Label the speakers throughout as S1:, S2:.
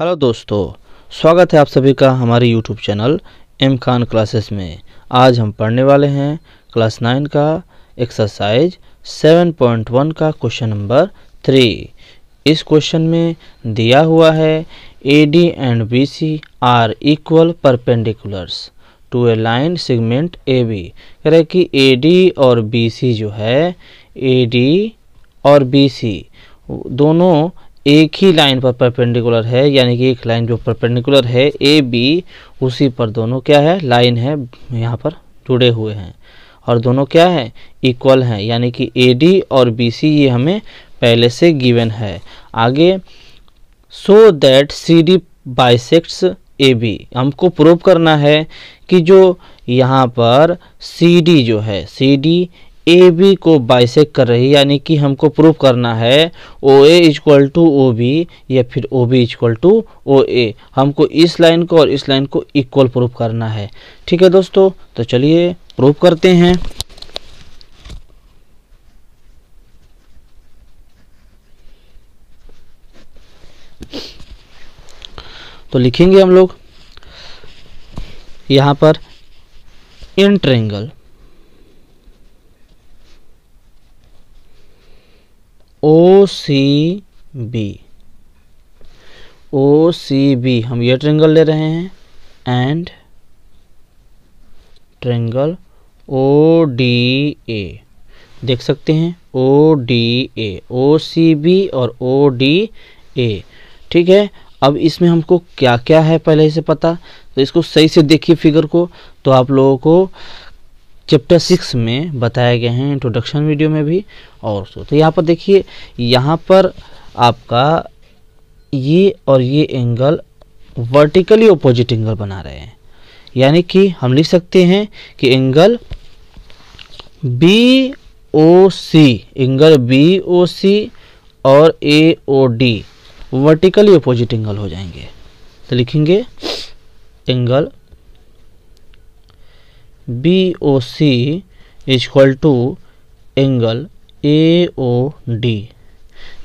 S1: hello दोस्तों स्वागत है आप सभी का हमारे YouTube channel M Khan classes में आज हम पढ़ने वाले हैं क्लास नाइन का एक्सरसाइज सेवन पॉइंट वन का क्वेश्चन नंबर थ्री इस क्वेश्चन में दिया हुआ है A D and B C are equal perpendiculars to a line segment A B कह रहे कि ए डी और बी सी जो है ए डी और बी सी दोनों एक ही लाइन पर परपेंडिकुलर है यानी कि एक लाइन जो परपेंडिकुलर है ए बी उसी पर दोनों क्या है लाइन है यहाँ पर जुड़े हुए हैं और दोनों क्या है इक्वल हैं यानी कि ए डी और बी सी ये हमें पहले से गिवन है आगे so that C D bisects A B हमको प्रूव करना है कि जो यहाँ पर सी डी जो है सी डी ए बी को बाइसेक कर रही है यानी कि हमको प्रूफ करना है O A is equal to O B या फिर O B is equal to O A हमको इस लाइन को और इस लाइन को इक्वल प्रूफ करना है ठीक है दोस्तों तो चलिए प्रूफ करते हैं तो लिखेंगे हम लोग यहाँ पर in triangle O C B O C B हम ये ट्रेंगल ले रहे हैं and triangle O D A देख सकते हैं ओ D A O C B और ओ डी ए ठीक है अब इसमें हमको क्या क्या है पहले से पता तो इसको सही से देखिए फिगर को तो आप लोगों को चैप्टर सिक्स में बताए गए हैं इंट्रोडक्शन वीडियो में भी और सो तो यहाँ पर देखिए यहाँ पर आपका ये और ये एंगल वर्टिकली अपोजिट एंगल बना रहे हैं यानी कि हम लिख सकते हैं कि angle B O C angle B O C और A O D vertically opposite angle हो जाएंगे तो लिखेंगे angle B O C equal to angle A O D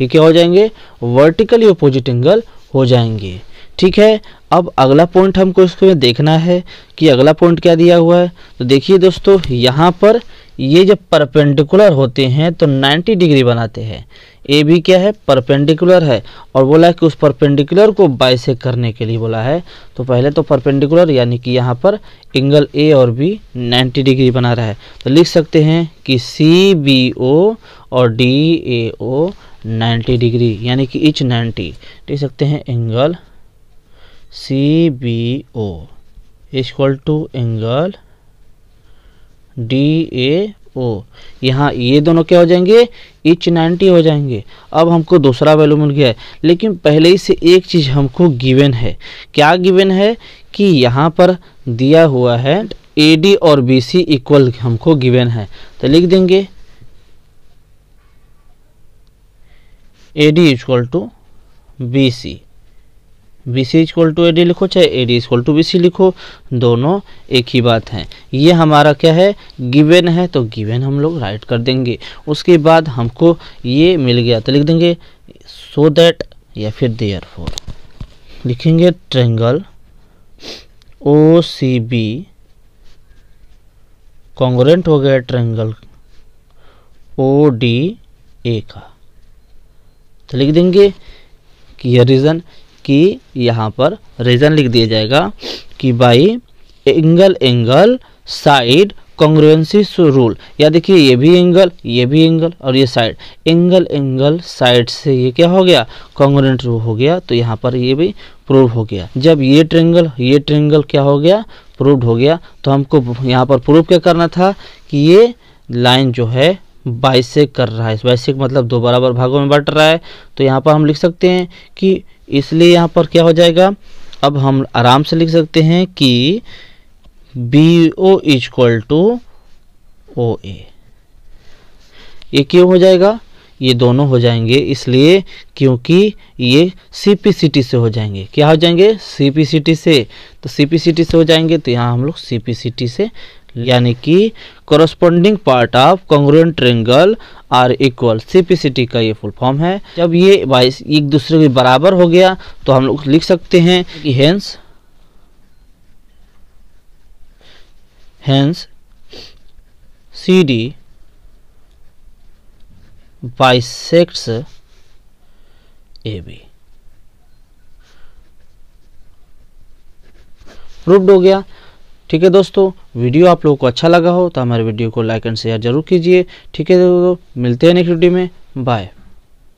S1: ये क्या हो जाएंगे वर्टिकली अपोजिट एंगल हो जाएंगे ठीक है अब अगला पॉइंट हमको इसको देखना है कि अगला पॉइंट क्या दिया हुआ है तो देखिए दोस्तों यहाँ पर ये जब परपेंडिकुलर होते हैं तो 90 डिग्री बनाते हैं ए भी क्या है परपेंडिकुलर है और बोला है कि उस परपेंडिकुलर को बाइसेक करने के लिए बोला है तो पहले तो परपेंडिकुलर यानी कि यहाँ पर एंगल ए और बी 90 डिग्री बना रहा है तो लिख सकते हैं कि सी बी ओ और डी ए ओ 90 डिग्री यानी कि इच 90 लिख सकते हैं angle C B O is equal to angle D A O यहाँ ये दोनों क्या हो जाएंगे इच नाइन्टी हो जाएंगे अब हमको दूसरा वैल्यू मिल गया है लेकिन पहले ही से एक चीज़ हमको गिवन है क्या गिवन है कि यहाँ पर दिया हुआ है ए डी और बी सी इक्वल हमको गिवन है तो लिख देंगे A D equal to B C B C equal to A D लिखो चाहे A D equal to B C लिखो दोनों एक ही बात है ये हमारा क्या है गिवेन है तो गिवेन हम लोग राइट कर देंगे उसके बाद हमको ये मिल गया तो लिख देंगे सो so दैट या फिर देयर फोर लिखेंगे triangle O C B congruent हो गया ट्रेंगल ओ डी ए का तो लिख देंगे कि यह रीज़न कि यहाँ पर रीज़न लिख दिया जाएगा कि by angle angle side congruency rule या देखिए ये भी एंगल ये भी एंगल और ये साइड एंगल एंगल साइड से ये क्या हो गया कॉन्ग्रेंट हो गया तो यहाँ पर ये भी प्रूव हो गया जब ये ट्रेंगल ये ट्रेंगल क्या हो गया प्रूव हो गया तो हमको यहाँ पर प्रूव क्या करना था कि ये लाइन जो है बाईस से कर रहा है बाईस से मतलब दो बराबर भागों में बट रहा है तो यहाँ पर हम लिख सकते हैं कि इसलिए यहाँ पर क्या हो जाएगा अब हम आराम से लिख सकते हैं कि B O equal to O A ये क्यों हो जाएगा ये दोनों हो जाएंगे इसलिए क्योंकि ये सी पी सी टी से हो जाएंगे क्या हो जाएंगे सी पी सी टी से तो सी पी सी टी से हो जाएंगे तो यहाँ हम लोग सी पी सी टी से यानी कि corresponding part of congruent triangle are equal CPCT का ये फुल फॉर्म है जब ये बाईस एक दूसरे के बराबर हो गया तो हम लोग लिख सकते हैं कि hence hence C D bisects A B proved हो गया ठीक है दोस्तों वीडियो आप लोगों को अच्छा लगा हो तो हमारे वीडियो को लाइक एंड शेयर जरूर कीजिए ठीक है दोस्तों मिलते हैं नेक्स्ट वीडियो में बाय